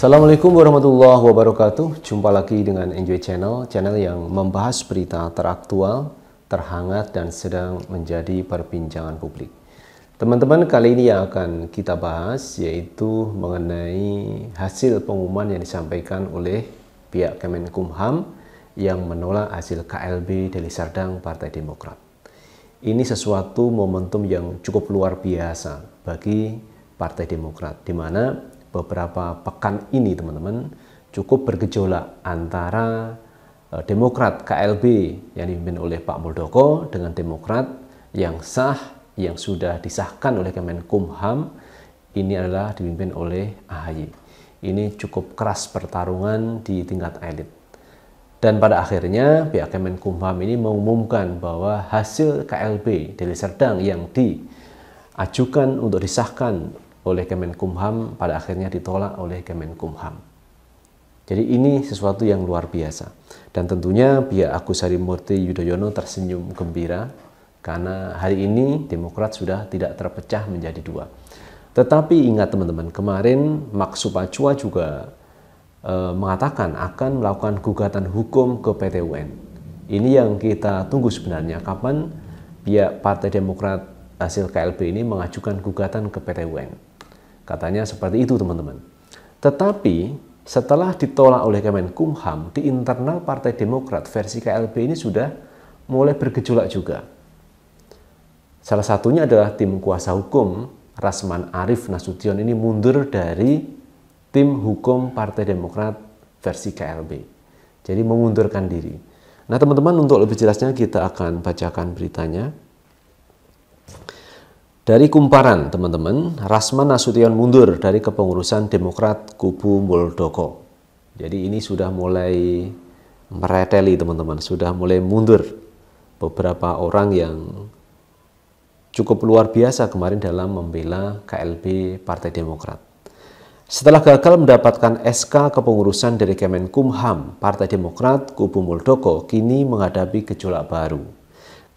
Assalamualaikum warahmatullahi wabarakatuh. Jumpa lagi dengan Enjoy Channel, channel yang membahas berita teraktual, terhangat, dan sedang menjadi perbincangan publik. Teman-teman, kali ini yang akan kita bahas yaitu mengenai hasil pengumuman yang disampaikan oleh pihak Kemenkumham yang menolak hasil KLB Deli Serdang Partai Demokrat. Ini sesuatu momentum yang cukup luar biasa bagi Partai Demokrat, di mana beberapa pekan ini teman-teman cukup bergejolak antara e, Demokrat KLB yang dipimpin oleh Pak Muldoko dengan Demokrat yang sah yang sudah disahkan oleh Kemenkumham ini adalah dipimpin oleh AHY. Ini cukup keras pertarungan di tingkat elit. Dan pada akhirnya pihak Kemenkumham ini mengumumkan bahwa hasil KLB Deli Serdang yang diajukan untuk disahkan oleh Kemenkumham pada akhirnya ditolak oleh Kemenkumham. Jadi ini sesuatu yang luar biasa. Dan tentunya pihak Agus Harimurti Yudhoyono tersenyum gembira karena hari ini Demokrat sudah tidak terpecah menjadi dua. Tetapi ingat teman-teman, kemarin Max Supacua juga e, mengatakan akan melakukan gugatan hukum ke PT UN. Ini yang kita tunggu sebenarnya, kapan pihak Partai Demokrat hasil KLB ini mengajukan gugatan ke PT UN. Katanya seperti itu teman-teman. Tetapi setelah ditolak oleh Kemenkumham, di internal Partai Demokrat versi KLB ini sudah mulai bergejolak juga. Salah satunya adalah tim kuasa hukum Rasman Arief Nasution ini mundur dari tim hukum Partai Demokrat versi KLB. Jadi mengundurkan diri. Nah teman-teman untuk lebih jelasnya kita akan bacakan beritanya. Dari kumparan, teman-teman, Rasman Nasution mundur dari kepengurusan Demokrat Kubu Muldoko. Jadi ini sudah mulai mereteli, teman-teman, sudah mulai mundur beberapa orang yang cukup luar biasa kemarin dalam membela KLB Partai Demokrat. Setelah gagal mendapatkan SK kepengurusan dari Kemenkumham, Partai Demokrat Kubu Muldoko kini menghadapi gejolak baru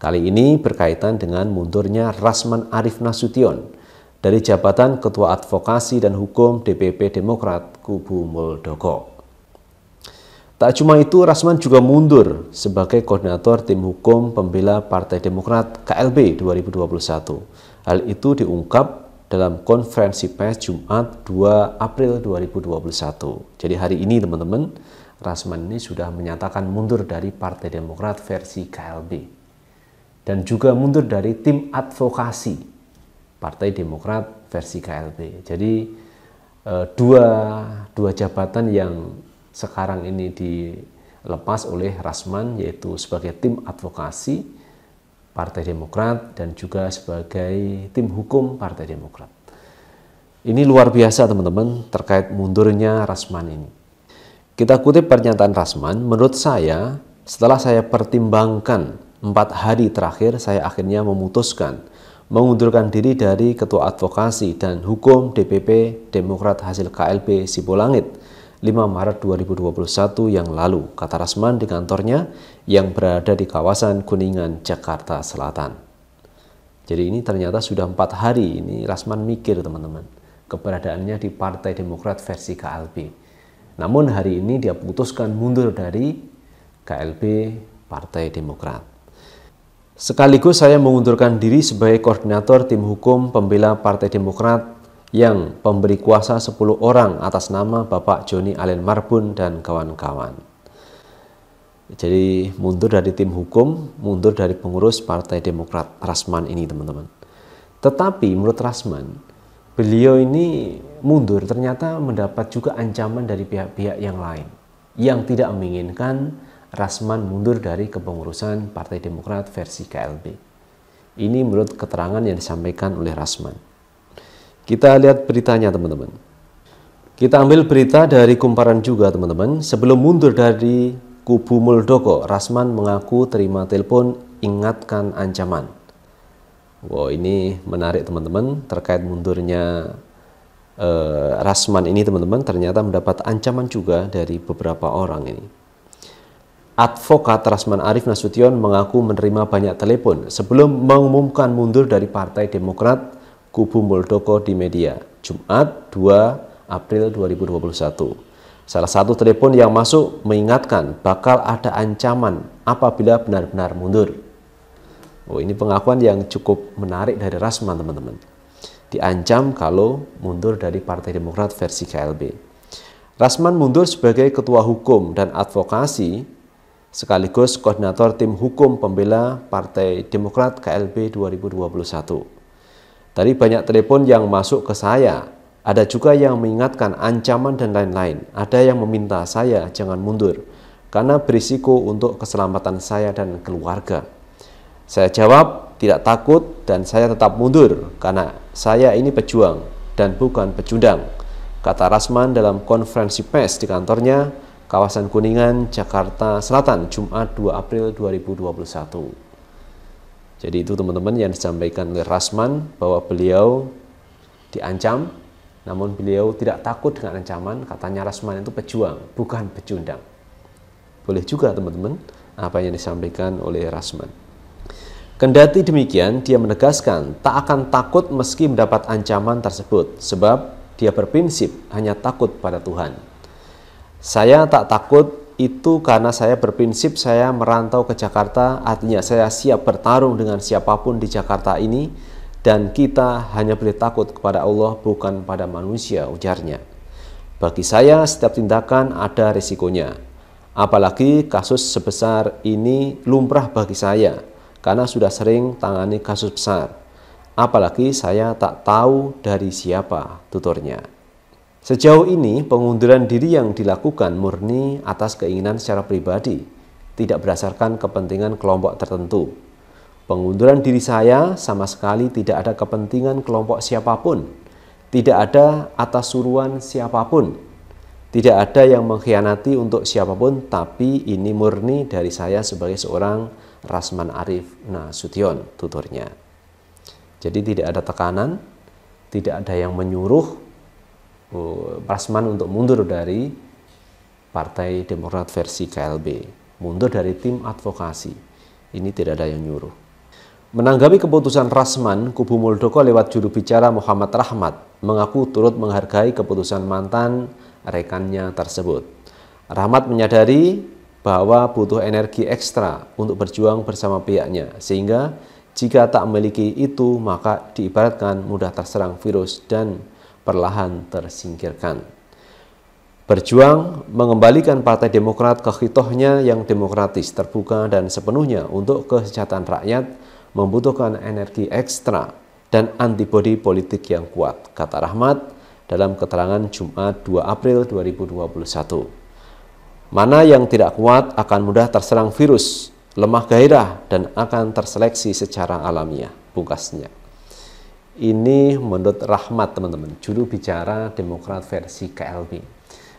Kali ini berkaitan dengan mundurnya Rasman Arif Nasution dari jabatan Ketua Advokasi dan Hukum DPP Demokrat Kubu Muldoko. Tak cuma itu, Rasman juga mundur sebagai koordinator tim hukum pembela Partai Demokrat KLB 2021. Hal itu diungkap dalam konferensi pers Jumat 2 April 2021. Jadi hari ini teman-teman, Rasman ini sudah menyatakan mundur dari Partai Demokrat versi KLB dan juga mundur dari tim advokasi Partai Demokrat versi KLB. Jadi eh, dua dua jabatan yang sekarang ini dilepas oleh Rasman yaitu sebagai tim advokasi Partai Demokrat dan juga sebagai tim hukum Partai Demokrat. Ini luar biasa teman-teman terkait mundurnya Rasman ini. Kita kutip pernyataan Rasman, menurut saya setelah saya pertimbangkan empat hari terakhir saya akhirnya memutuskan mengundurkan diri dari Ketua Advokasi dan Hukum DPP Demokrat hasil KLB sibolangit 5 Maret 2021 yang lalu, kata Rasman di kantornya yang berada di kawasan Kuningan, Jakarta Selatan. Jadi ini ternyata sudah empat hari ini Rasman mikir teman-teman keberadaannya di Partai Demokrat versi KLB. Namun hari ini dia putuskan mundur dari KLB Partai Demokrat. Sekaligus saya mengundurkan diri sebagai koordinator tim hukum pembela Partai Demokrat yang pemberi kuasa 10 orang atas nama Bapak Joni Allen Marbun dan kawan-kawan. Jadi mundur dari tim hukum, mundur dari pengurus Partai Demokrat Rasman ini teman-teman. Tetapi menurut Rasman, beliau ini mundur ternyata mendapat juga ancaman dari pihak-pihak yang lain yang tidak menginginkan Rasman mundur dari kepengurusan Partai Demokrat versi KLB. Ini menurut keterangan yang disampaikan oleh Rasman. Kita lihat beritanya teman-teman. Kita ambil berita dari kumparan juga teman-teman. Sebelum mundur dari kubu Muldoko, Rasman mengaku terima telepon ingatkan ancaman. Wow, ini menarik teman-teman terkait mundurnya eh, Rasman ini teman-teman ternyata mendapat ancaman juga dari beberapa orang ini. Advokat Rasman Arif Nasution mengaku menerima banyak telepon sebelum mengumumkan mundur dari Partai Demokrat Kubu Muldoko di media Jumat 2 April 2021. Salah satu telepon yang masuk mengingatkan bakal ada ancaman apabila benar-benar mundur. Oh, ini pengakuan yang cukup menarik dari Rasman, teman-teman. Diancam kalau mundur dari Partai Demokrat versi KLB. Rasman mundur sebagai ketua hukum dan advokasi sekaligus koordinator tim hukum pembela Partai Demokrat KLB 2021. Tadi banyak telepon yang masuk ke saya, ada juga yang mengingatkan ancaman dan lain-lain. Ada yang meminta saya jangan mundur karena berisiko untuk keselamatan saya dan keluarga. Saya jawab tidak takut dan saya tetap mundur karena saya ini pejuang dan bukan pecundang, kata Rasman dalam konferensi pers di kantornya kawasan Kuningan, Jakarta Selatan, Jumat 2 April 2021. Jadi itu teman-teman yang disampaikan oleh Rasman bahwa beliau diancam, namun beliau tidak takut dengan ancaman, katanya Rasman itu pejuang, bukan pecundang. Boleh juga teman-teman apa yang disampaikan oleh Rasman. Kendati demikian, dia menegaskan tak akan takut meski mendapat ancaman tersebut, sebab dia berprinsip hanya takut pada Tuhan. Saya tak takut itu karena saya berprinsip saya merantau ke Jakarta, artinya saya siap bertarung dengan siapapun di Jakarta ini dan kita hanya boleh takut kepada Allah bukan pada manusia ujarnya. Bagi saya setiap tindakan ada risikonya. Apalagi kasus sebesar ini lumrah bagi saya karena sudah sering tangani kasus besar. Apalagi saya tak tahu dari siapa tuturnya. Sejauh ini, pengunduran diri yang dilakukan murni atas keinginan secara pribadi, tidak berdasarkan kepentingan kelompok tertentu. Pengunduran diri saya sama sekali tidak ada kepentingan kelompok siapapun, tidak ada atas suruhan siapapun, tidak ada yang mengkhianati untuk siapapun, tapi ini murni dari saya sebagai seorang Rasman Arif Nasution, tuturnya. Jadi tidak ada tekanan, tidak ada yang menyuruh, Prasman untuk mundur dari Partai Demokrat versi KLB, mundur dari tim advokasi. Ini tidak ada yang nyuruh. Menanggapi keputusan Rasman, kubu Muldoko lewat juru bicara Muhammad Rahmat mengaku turut menghargai keputusan mantan rekannya tersebut. Rahmat menyadari bahwa butuh energi ekstra untuk berjuang bersama pihaknya, sehingga jika tak memiliki itu maka diibaratkan mudah terserang virus dan perlahan tersingkirkan. Berjuang mengembalikan Partai Demokrat ke hitohnya yang demokratis, terbuka, dan sepenuhnya untuk kesejahteraan rakyat membutuhkan energi ekstra dan antibodi politik yang kuat, kata Rahmat dalam keterangan Jumat 2 April 2021. Mana yang tidak kuat akan mudah terserang virus, lemah gairah, dan akan terseleksi secara alamiah, pungkasnya. Ini menurut Rahmat teman-teman, juru bicara Demokrat versi KLB.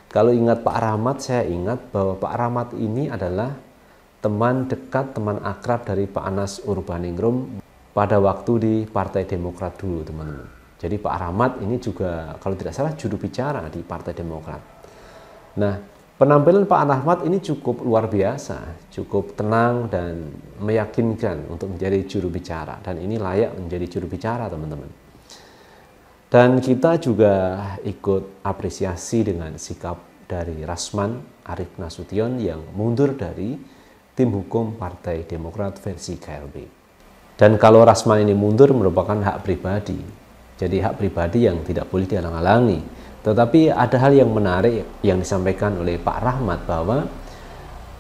Kalau ingat Pak Rahmat, saya ingat bahwa Pak Rahmat ini adalah teman dekat, teman akrab dari Pak Anas Urbaningrum pada waktu di Partai Demokrat dulu teman-teman. Jadi Pak Rahmat ini juga kalau tidak salah juru bicara di Partai Demokrat. Nah, Penampilan Pak Ahmad ini cukup luar biasa, cukup tenang dan meyakinkan untuk menjadi juru bicara dan ini layak menjadi juru bicara teman-teman. Dan kita juga ikut apresiasi dengan sikap dari Rasman Arif Nasution yang mundur dari tim hukum Partai Demokrat versi KLB. Dan kalau Rasman ini mundur merupakan hak pribadi, jadi hak pribadi yang tidak boleh dihalang-halangi tetapi ada hal yang menarik yang disampaikan oleh Pak Rahmat bahwa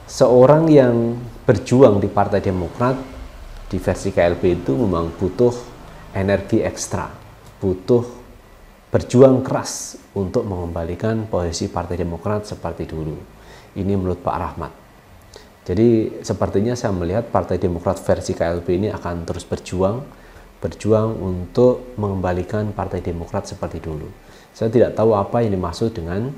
seorang yang berjuang di Partai Demokrat di versi KLB itu memang butuh energi ekstra, butuh berjuang keras untuk mengembalikan posisi Partai Demokrat seperti dulu. Ini menurut Pak Rahmat. Jadi sepertinya saya melihat Partai Demokrat versi KLB ini akan terus berjuang, berjuang untuk mengembalikan Partai Demokrat seperti dulu. Saya tidak tahu apa yang dimaksud dengan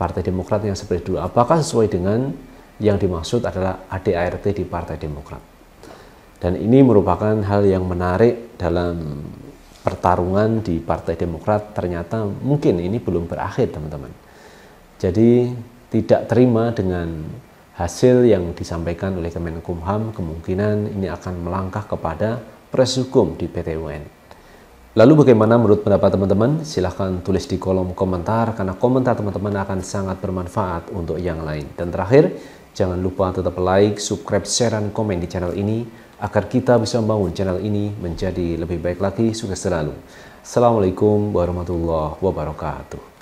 Partai Demokrat yang seperti dulu. Apakah sesuai dengan yang dimaksud adalah ADART di Partai Demokrat? Dan ini merupakan hal yang menarik dalam pertarungan di Partai Demokrat. Ternyata mungkin ini belum berakhir, teman-teman. Jadi tidak terima dengan hasil yang disampaikan oleh Kemenkumham kemungkinan ini akan melangkah kepada proses hukum di PT UN. Lalu bagaimana menurut pendapat teman-teman? Silahkan tulis di kolom komentar karena komentar teman-teman akan sangat bermanfaat untuk yang lain. Dan terakhir, jangan lupa tetap like, subscribe, share, dan komen di channel ini agar kita bisa membangun channel ini menjadi lebih baik lagi. Sukses selalu. Assalamualaikum warahmatullahi wabarakatuh.